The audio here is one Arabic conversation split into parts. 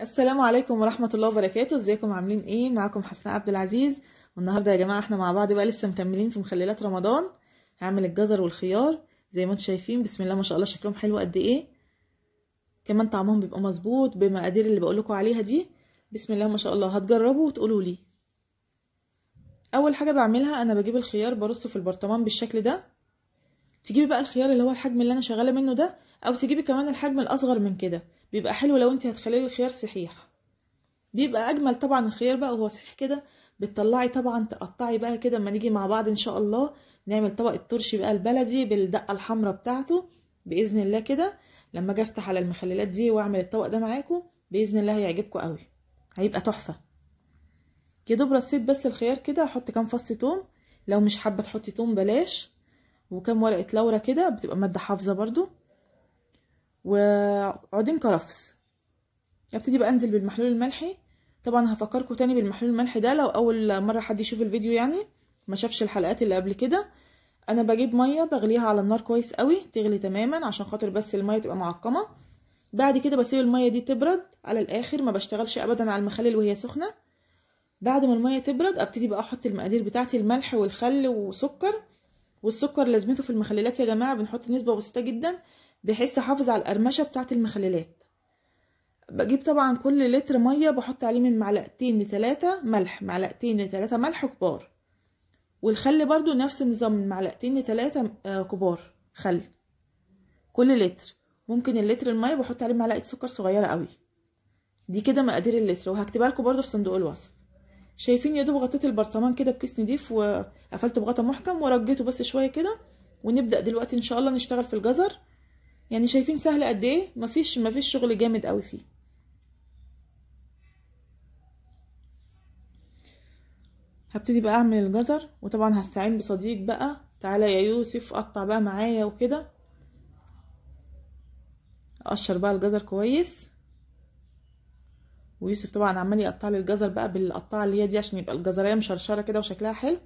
السلام عليكم ورحمة الله وبركاته ازيكم عاملين ايه معاكم حسناء عبد العزيز والنهاردة يا جماعة احنا مع بعض بقى لسه مكملين في مخللات رمضان هعمل الجزر والخيار زي ما انتم شايفين بسم الله ما شاء الله شكلهم حلو قد ايه كمان طعمهم بيبقى مظبوط بالمقادير اللي بقول عليها دي بسم الله ما شاء الله هتجربوا وتقولوا لي اول حاجة بعملها انا بجيب الخيار برصه في البرطمان بالشكل ده تجيبي بقى الخيار اللي هو الحجم اللي انا شغاله منه ده او تجيبي كمان الحجم الاصغر من كده بيبقى حلو لو انت هتخليه الخيار صحيح بيبقى اجمل طبعا الخيار بقى وهو صحيح كده بتطلعي طبعا تقطعي بقى كده اما نيجي مع بعض ان شاء الله نعمل طبق الترش بقى البلدي بالدقه الحمراء بتاعته باذن الله كده لما اجي افتح على المخللات دي واعمل الطبق ده معاكم باذن الله هيعجبكم قوي هيبقى تحفه يا دوب رصيت بس الخيار كده احط كام فص توم لو مش حابه تحطي توم بلاش وكم ورقة لورا كده بتبقى مادة حافظة برضو وعودين كرفس ابتدي بقى انزل بالمحلول الملحي طبعا هفكركم تاني بالمحلول الملحي ده لو اول مرة حد يشوف الفيديو يعني ما شافش الحلقات اللي قبل كده انا بجيب مية بغليها على النار كويس قوي تغلي تماما عشان خاطر بس المية تبقى معقمة بعد كده بسيب المية دي تبرد على الاخر ما بشتغلش ابدا على المخلل وهي سخنة بعد ما المية تبرد ابتدي بقى احط المقادير بتاعتي الملح والخل وسكر والسكر لازمته في المخللات يا جماعه بنحط نسبه بسيطه جدا بحيث تحافظ على القرمشه بتاعه المخللات بجيب طبعا كل لتر ميه بحط عليه من معلقتين لتلاتة ملح معلقتين لتلاتة ملح كبار والخل برضو نفس النظام من معلقتين لتلاتة آه، كبار خل كل لتر ممكن اللتر الميه بحط عليه معلقه سكر صغيره قوي دي كده مقادير اللتر وهكتبها لكم برضو في صندوق الوصف شايفين يا دوب غطيت البرطمان كده بكيس نضيف وقفلته بغطا محكم ورجيته بس شويه كده ونبدا دلوقتي ان شاء الله نشتغل في الجزر يعني شايفين سهل قد ايه مفيش مفيش شغل جامد قوي فيه هبتدي بقى اعمل الجزر وطبعا هستعين بصديق بقى تعالى يا يوسف قطع بقى معايا وكده اقشر بقى الجزر كويس ويوسف طبعا عمال يقطع لي الجزر بقى بالقطعه اللي هي دي عشان يبقى الجزريه مشرشره كده وشكلها حلو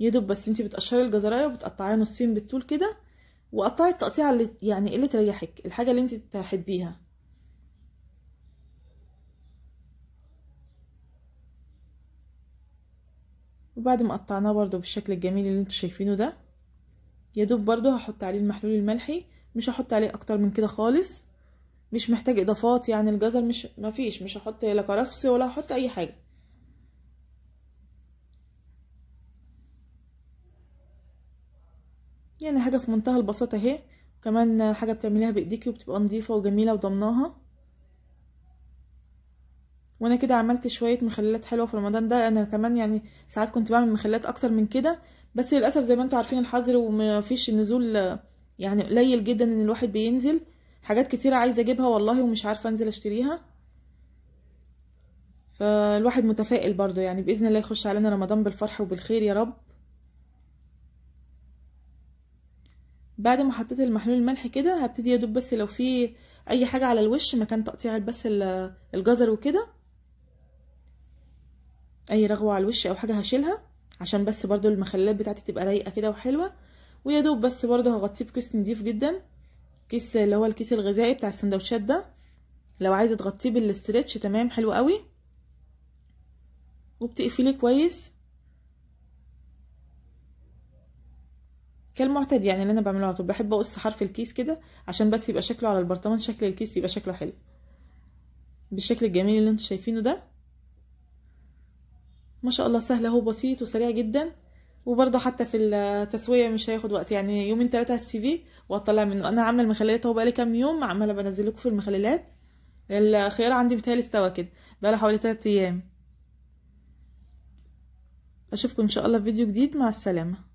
يدوب بس انتي بتقشري الجزرايه وبتقطعيها نصين بالطول كده وقطعي التقطيعه اللي يعني اللي تريحك الحاجه اللي انتي تحبيها وبعد ما قطعناه برده بالشكل الجميل اللي انتوا شايفينه ده يدوب برده هحط عليه المحلول الملحي مش هحط عليه اكتر من كده خالص مش محتاج اضافات يعني الجزر مش مفيش مش هحط لا كرفس ولا هحط اي حاجه يعني حاجه في منتهى البساطه اهي كمان حاجه بتعمليها بايديكي وبتبقى نظيفه وجميله وضمناها وانا كده عملت شويه مخللات حلوه في رمضان ده انا كمان يعني ساعات كنت بعمل مخللات اكتر من كده بس للاسف زي ما انتوا عارفين الحظر ومفيش نزول يعني قليل جدا ان الواحد بينزل حاجات كتيرة عايزة اجيبها والله ومش عارفة انزل اشتريها فالواحد متفائل برضو يعني بإذن الله يخش علينا رمضان بالفرح وبالخير يا رب بعد ما حطيت المحلول الملح كده هبتدي ادوب بس لو في اي حاجة على الوش مكان تقطيع بس الجزر وكده اي رغوة على الوش او حاجة هشيلها عشان بس برضو المخللات بتاعتي تبقى رايقة كده وحلوة ويا دوب بس برضو هغطيه بكيس نضيف جدا كيس اللي هو الكيس الغذائي بتاع السندوتشات ده لو عايزه تغطيه بالاسترتش تمام حلو قوي وبتقفليه كويس كالمعتاد يعني اللي انا بعمله على طول بحب اقص حرف الكيس كده عشان بس يبقى شكله على البرطمان شكل الكيس يبقى شكله حلو بالشكل الجميل اللي انتم شايفينه ده ما شاء الله سهل اهو بسيط وسريع جدا وبرضه حتى في التسويه مش هياخد وقت يعني يومين ثلاثه السي في واطلع منه انا عامله المخللات اهو بقالي كام يوم عماله بنزل لكم في المخللات الخيار عندي بتهيألي استوى كده بقاله حوالي 3 ايام اشوفكم ان شاء الله في فيديو جديد مع السلامه